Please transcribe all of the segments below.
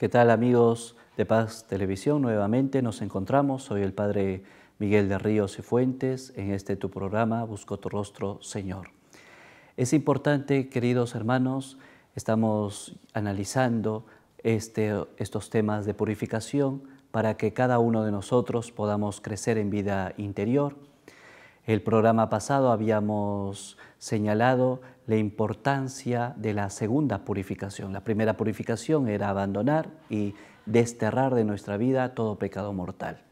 ¿Qué tal amigos de Paz Televisión? Nuevamente nos encontramos. Soy el Padre Miguel de Ríos y Fuentes en este tu programa Busco tu rostro, Señor. Es importante, queridos hermanos, estamos analizando este, estos temas de purificación para que cada uno de nosotros podamos crecer en vida interior el programa pasado habíamos señalado la importancia de la segunda purificación. La primera purificación era abandonar y desterrar de nuestra vida todo pecado mortal.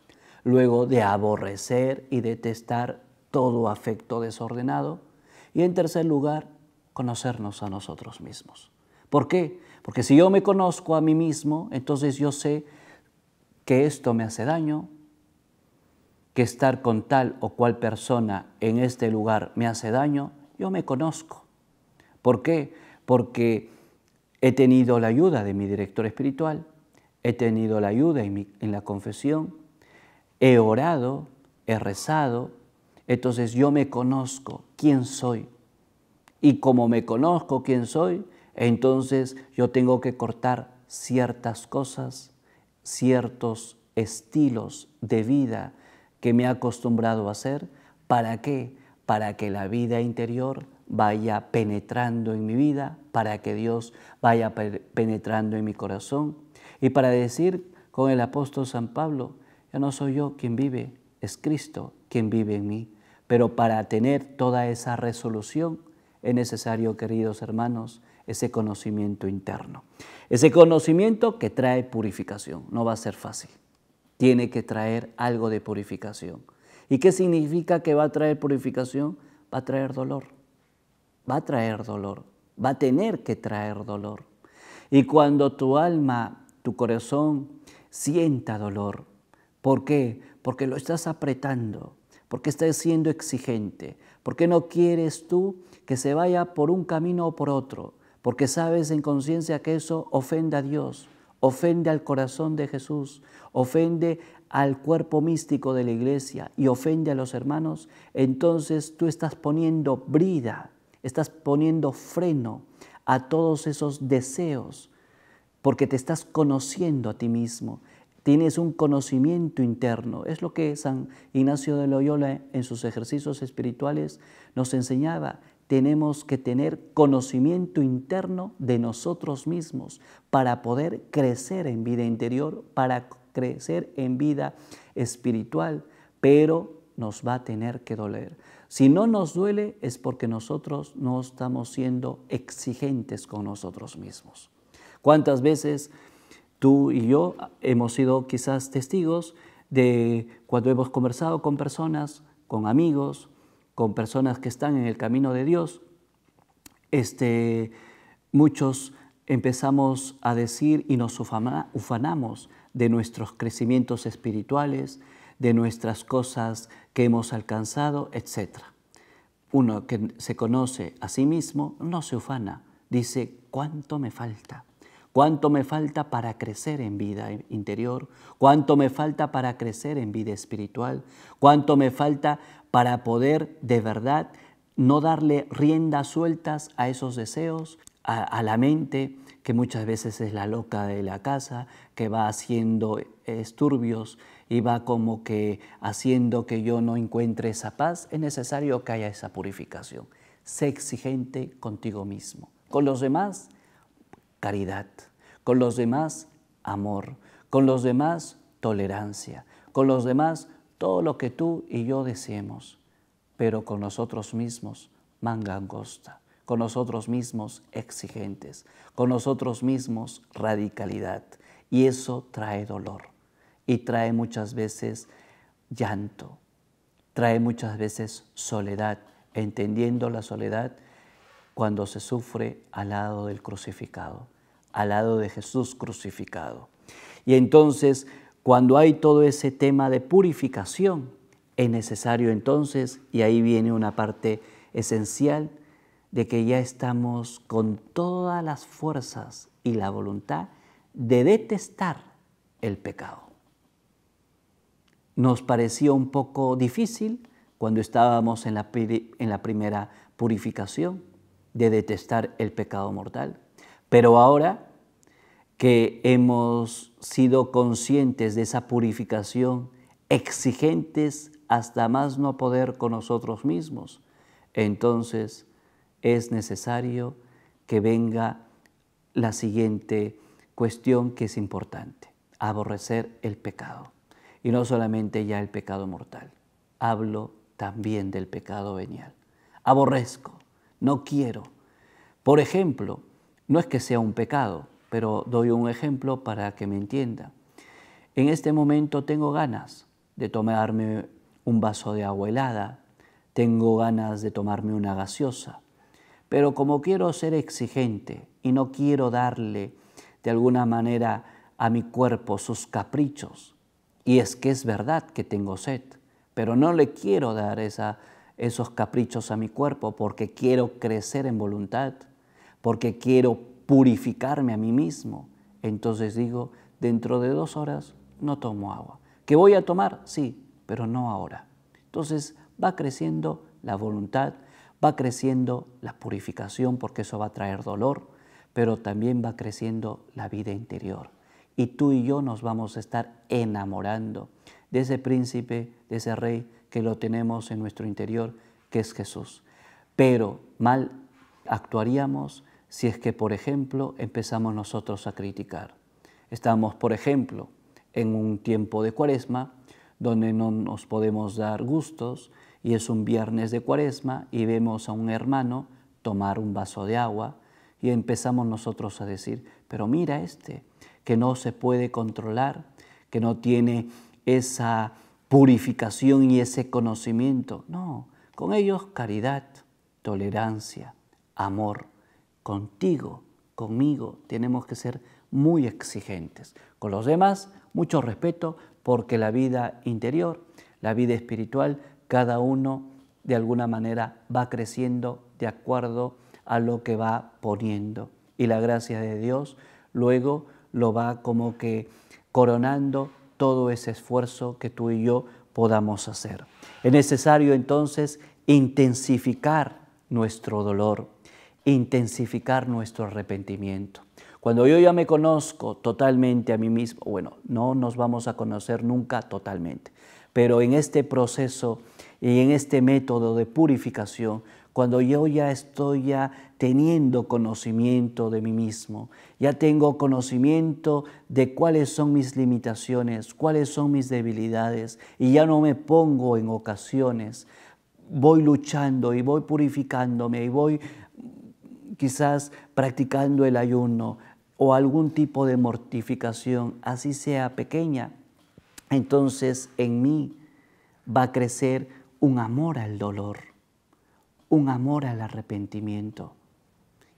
Luego de aborrecer y detestar todo afecto desordenado. Y en tercer lugar, conocernos a nosotros mismos. ¿Por qué? Porque si yo me conozco a mí mismo, entonces yo sé que esto me hace daño, que estar con tal o cual persona en este lugar me hace daño, yo me conozco. ¿Por qué? Porque he tenido la ayuda de mi director espiritual, he tenido la ayuda en, en la confesión, he orado, he rezado, entonces yo me conozco quién soy. Y como me conozco quién soy, entonces yo tengo que cortar ciertas cosas, ciertos estilos de vida, que me he acostumbrado a hacer. ¿Para qué? Para que la vida interior vaya penetrando en mi vida, para que Dios vaya penetrando en mi corazón. Y para decir con el apóstol San Pablo, ya no soy yo quien vive, es Cristo quien vive en mí. Pero para tener toda esa resolución es necesario, queridos hermanos, ese conocimiento interno. Ese conocimiento que trae purificación. No va a ser fácil tiene que traer algo de purificación. ¿Y qué significa que va a traer purificación? Va a traer dolor, va a traer dolor, va a tener que traer dolor. Y cuando tu alma, tu corazón sienta dolor, ¿por qué? Porque lo estás apretando, porque estás siendo exigente, porque no quieres tú que se vaya por un camino o por otro, porque sabes en conciencia que eso ofende a Dios, ofende al corazón de Jesús, ofende al cuerpo místico de la iglesia y ofende a los hermanos, entonces tú estás poniendo brida, estás poniendo freno a todos esos deseos, porque te estás conociendo a ti mismo, tienes un conocimiento interno. Es lo que San Ignacio de Loyola en sus ejercicios espirituales nos enseñaba, tenemos que tener conocimiento interno de nosotros mismos para poder crecer en vida interior, para crecer en vida espiritual, pero nos va a tener que doler. Si no nos duele es porque nosotros no estamos siendo exigentes con nosotros mismos. ¿Cuántas veces tú y yo hemos sido quizás testigos de cuando hemos conversado con personas, con amigos, con personas que están en el camino de Dios, este, muchos empezamos a decir y nos ufanamos de nuestros crecimientos espirituales, de nuestras cosas que hemos alcanzado, etc. Uno que se conoce a sí mismo no se ufana, dice, ¿cuánto me falta? cuánto me falta para crecer en vida interior, cuánto me falta para crecer en vida espiritual, cuánto me falta para poder de verdad no darle riendas sueltas a esos deseos, a, la mente, que muchas veces es la loca de la casa, que va haciendo esturbios y va como que haciendo que yo no encuentre esa paz, es necesario que haya esa purificación. Sé exigente contigo mismo. Con los demás, caridad, con los demás amor, con los demás tolerancia, con los demás todo lo que tú y yo deseemos, pero con nosotros mismos manga angosta, con nosotros mismos exigentes, con nosotros mismos radicalidad. Y eso trae dolor y trae muchas veces llanto, trae muchas veces soledad, entendiendo la soledad cuando se sufre al lado del crucificado, al lado de Jesús crucificado. Y entonces, cuando hay todo ese tema de purificación, es necesario entonces, y ahí viene una parte esencial, de que ya estamos con todas las fuerzas y la voluntad de detestar el pecado. Nos pareció un poco difícil cuando estábamos en la, en la primera purificación, de detestar el pecado mortal. Pero ahora que hemos sido conscientes de esa purificación, exigentes hasta más no poder con nosotros mismos, entonces es necesario que venga la siguiente cuestión que es importante, aborrecer el pecado. Y no solamente ya el pecado mortal, hablo también del pecado venial. Aborrezco, no quiero. Por ejemplo, no es que sea un pecado, pero doy un ejemplo para que me entienda. En este momento tengo ganas de tomarme un vaso de agua helada, tengo ganas de tomarme una gaseosa, pero como quiero ser exigente y no quiero darle de alguna manera a mi cuerpo sus caprichos, y es que es verdad que tengo sed, pero no le quiero dar esa esos caprichos a mi cuerpo porque quiero crecer en voluntad, porque quiero purificarme a mí mismo. Entonces digo, dentro de dos horas no tomo agua. ¿Qué voy a tomar? Sí, pero no ahora. Entonces va creciendo la voluntad, va creciendo la purificación porque eso va a traer dolor, pero también va creciendo la vida interior. Y tú y yo nos vamos a estar enamorando de ese príncipe, de ese rey, que lo tenemos en nuestro interior, que es Jesús. Pero mal actuaríamos si es que, por ejemplo, empezamos nosotros a criticar. Estamos, por ejemplo, en un tiempo de cuaresma donde no nos podemos dar gustos y es un viernes de cuaresma y vemos a un hermano tomar un vaso de agua y empezamos nosotros a decir, pero mira este, que no se puede controlar, que no tiene esa purificación y ese conocimiento. No, con ellos caridad, tolerancia, amor. Contigo, conmigo, tenemos que ser muy exigentes. Con los demás, mucho respeto, porque la vida interior, la vida espiritual, cada uno de alguna manera va creciendo de acuerdo a lo que va poniendo. Y la gracia de Dios luego lo va como que coronando todo ese esfuerzo que tú y yo podamos hacer. Es necesario entonces intensificar nuestro dolor, intensificar nuestro arrepentimiento. Cuando yo ya me conozco totalmente a mí mismo, bueno, no nos vamos a conocer nunca totalmente, pero en este proceso y en este método de purificación, cuando yo ya estoy ya teniendo conocimiento de mí mismo, ya tengo conocimiento de cuáles son mis limitaciones, cuáles son mis debilidades, y ya no me pongo en ocasiones, voy luchando y voy purificándome y voy quizás practicando el ayuno o algún tipo de mortificación, así sea pequeña, entonces en mí va a crecer un amor al dolor un amor al arrepentimiento.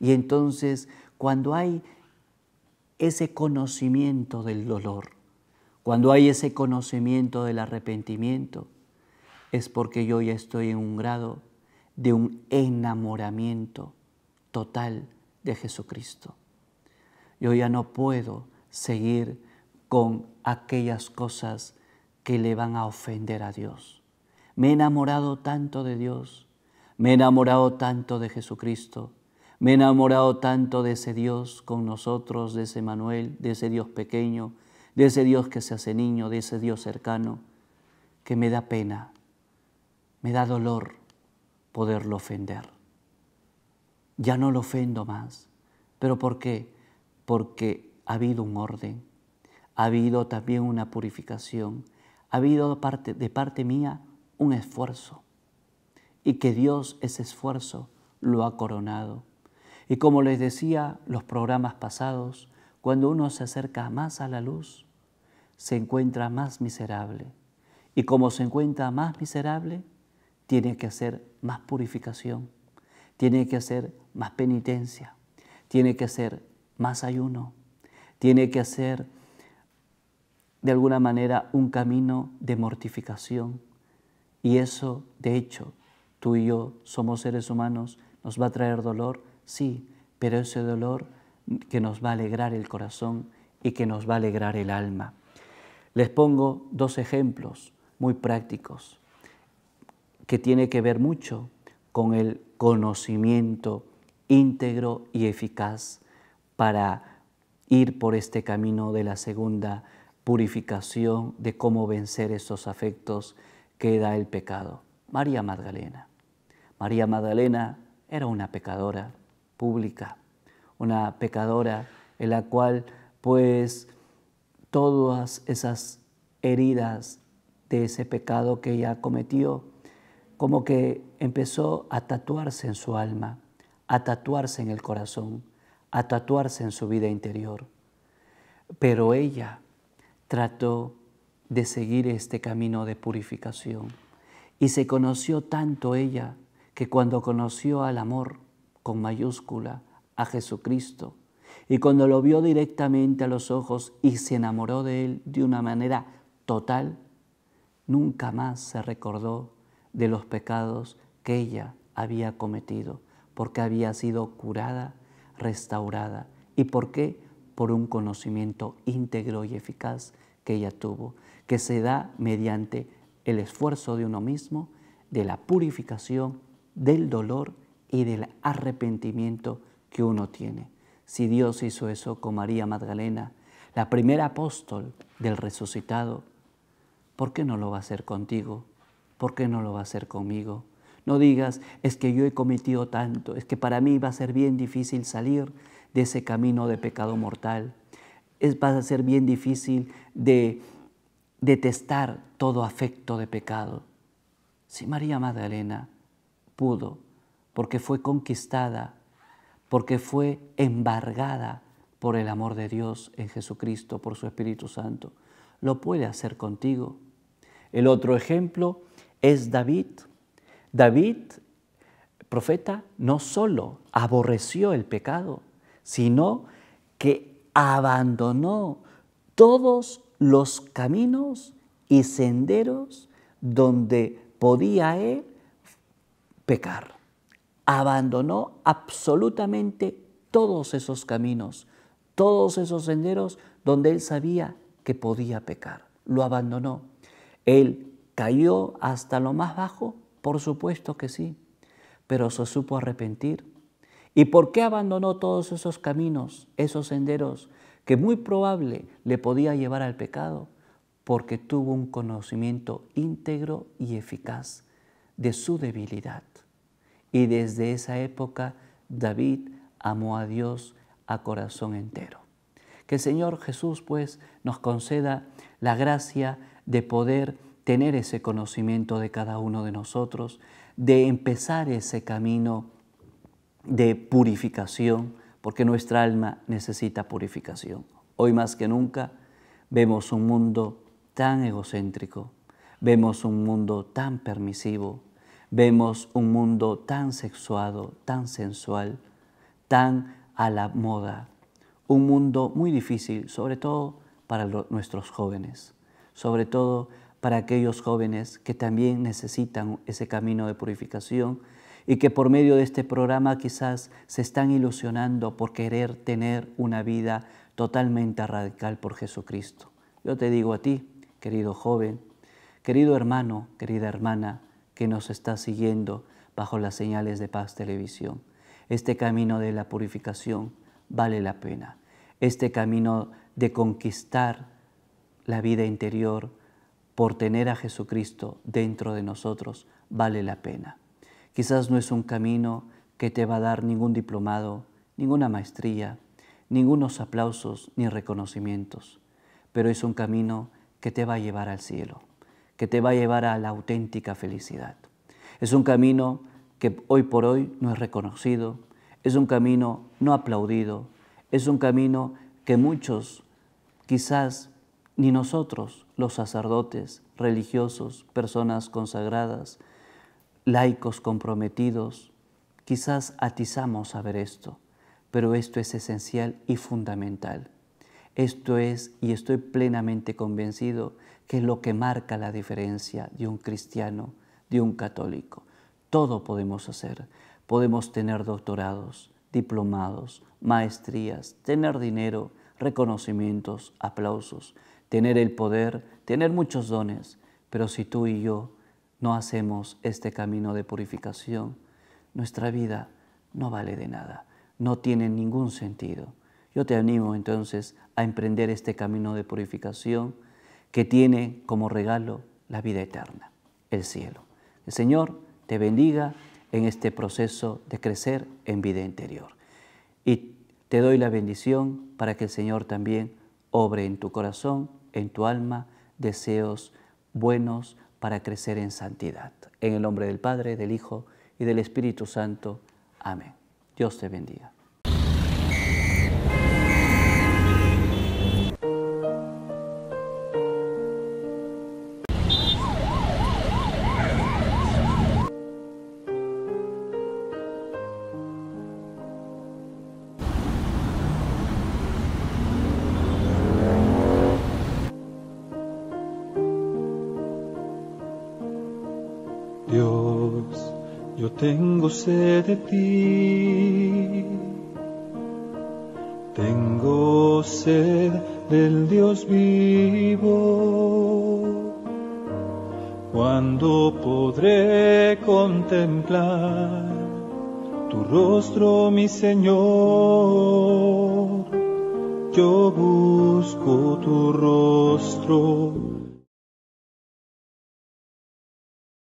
Y entonces cuando hay ese conocimiento del dolor, cuando hay ese conocimiento del arrepentimiento, es porque yo ya estoy en un grado de un enamoramiento total de Jesucristo. Yo ya no puedo seguir con aquellas cosas que le van a ofender a Dios. Me he enamorado tanto de Dios me he enamorado tanto de Jesucristo, me he enamorado tanto de ese Dios con nosotros, de ese Manuel, de ese Dios pequeño, de ese Dios que se hace niño, de ese Dios cercano, que me da pena, me da dolor poderlo ofender. Ya no lo ofendo más. ¿Pero por qué? Porque ha habido un orden, ha habido también una purificación, ha habido de parte mía un esfuerzo y que Dios ese esfuerzo lo ha coronado. Y como les decía los programas pasados, cuando uno se acerca más a la luz, se encuentra más miserable. Y como se encuentra más miserable, tiene que hacer más purificación, tiene que hacer más penitencia, tiene que hacer más ayuno, tiene que hacer de alguna manera un camino de mortificación. Y eso, de hecho, Tú y yo somos seres humanos, nos va a traer dolor, sí, pero ese dolor que nos va a alegrar el corazón y que nos va a alegrar el alma. Les pongo dos ejemplos muy prácticos que tiene que ver mucho con el conocimiento íntegro y eficaz para ir por este camino de la segunda purificación de cómo vencer esos afectos que da el pecado. María Magdalena. María Magdalena era una pecadora pública, una pecadora en la cual pues todas esas heridas de ese pecado que ella cometió, como que empezó a tatuarse en su alma, a tatuarse en el corazón, a tatuarse en su vida interior. Pero ella trató de seguir este camino de purificación y se conoció tanto ella que cuando conoció al amor con mayúscula, a Jesucristo, y cuando lo vio directamente a los ojos y se enamoró de él de una manera total, nunca más se recordó de los pecados que ella había cometido, porque había sido curada, restaurada. ¿Y por qué? Por un conocimiento íntegro y eficaz que ella tuvo, que se da mediante el esfuerzo de uno mismo, de la purificación del dolor y del arrepentimiento que uno tiene. Si Dios hizo eso con María Magdalena, la primera apóstol del resucitado, ¿por qué no lo va a hacer contigo? ¿Por qué no lo va a hacer conmigo? No digas, es que yo he cometido tanto, es que para mí va a ser bien difícil salir de ese camino de pecado mortal, es, va a ser bien difícil de detestar todo afecto de pecado. Si María Magdalena pudo, porque fue conquistada, porque fue embargada por el amor de Dios en Jesucristo, por su Espíritu Santo. Lo puede hacer contigo. El otro ejemplo es David. David, profeta, no solo aborreció el pecado, sino que abandonó todos los caminos y senderos donde podía él pecar. Abandonó absolutamente todos esos caminos, todos esos senderos donde él sabía que podía pecar. Lo abandonó. Él cayó hasta lo más bajo, por supuesto que sí, pero se supo arrepentir. ¿Y por qué abandonó todos esos caminos, esos senderos que muy probable le podía llevar al pecado? Porque tuvo un conocimiento íntegro y eficaz de su debilidad. Y desde esa época David amó a Dios a corazón entero. Que el Señor Jesús pues nos conceda la gracia de poder tener ese conocimiento de cada uno de nosotros, de empezar ese camino de purificación, porque nuestra alma necesita purificación. Hoy más que nunca vemos un mundo tan egocéntrico, vemos un mundo tan permisivo, Vemos un mundo tan sexuado, tan sensual, tan a la moda. Un mundo muy difícil, sobre todo para nuestros jóvenes, sobre todo para aquellos jóvenes que también necesitan ese camino de purificación y que por medio de este programa quizás se están ilusionando por querer tener una vida totalmente radical por Jesucristo. Yo te digo a ti, querido joven, querido hermano, querida hermana, que nos está siguiendo bajo las señales de Paz Televisión. Este camino de la purificación vale la pena. Este camino de conquistar la vida interior por tener a Jesucristo dentro de nosotros vale la pena. Quizás no es un camino que te va a dar ningún diplomado, ninguna maestría, ningunos aplausos ni reconocimientos, pero es un camino que te va a llevar al cielo que te va a llevar a la auténtica felicidad. Es un camino que hoy por hoy no es reconocido, es un camino no aplaudido, es un camino que muchos, quizás ni nosotros, los sacerdotes, religiosos, personas consagradas, laicos comprometidos, quizás atizamos a ver esto, pero esto es esencial y fundamental. Esto es, y estoy plenamente convencido, que es lo que marca la diferencia de un cristiano, de un católico. Todo podemos hacer. Podemos tener doctorados, diplomados, maestrías, tener dinero, reconocimientos, aplausos, tener el poder, tener muchos dones, pero si tú y yo no hacemos este camino de purificación, nuestra vida no vale de nada, no tiene ningún sentido. Yo te animo entonces a emprender este camino de purificación que tiene como regalo la vida eterna, el cielo. El Señor te bendiga en este proceso de crecer en vida interior. Y te doy la bendición para que el Señor también obre en tu corazón, en tu alma, deseos buenos para crecer en santidad. En el nombre del Padre, del Hijo y del Espíritu Santo. Amén. Dios te bendiga. Dios, yo tengo sed de ti. Tengo sed del Dios vivo. Cuando podré contemplar tu rostro, mi Señor? Yo busco tu rostro